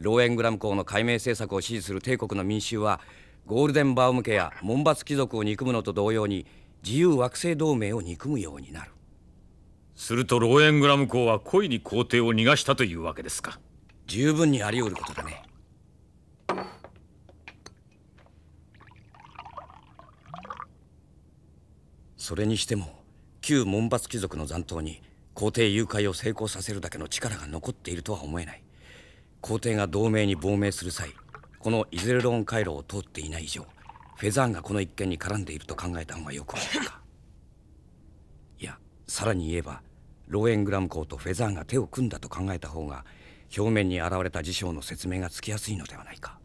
ローエングラム公の解明政策を支持する帝国の民衆はゴールデンバウム家やモンバツ貴族を憎むのと同様に自由惑星同盟を憎むようになるするとローエングラム公は故意に皇帝を逃がしたというわけですか十分にあり得ることだねそれにしても旧門閥貴族の残党に皇帝誘拐を成功させるだけの力が残っているとは思えない皇帝が同盟に亡命する際このイゼルローン回廊を通っていない以上フェザーンがこの一件に絡んでいると考えた方がよくわかるかいやさらに言えばローエングラム公とフェザーンが手を組んだと考えた方が表面に現れた事象の説明がつきやすいのではないか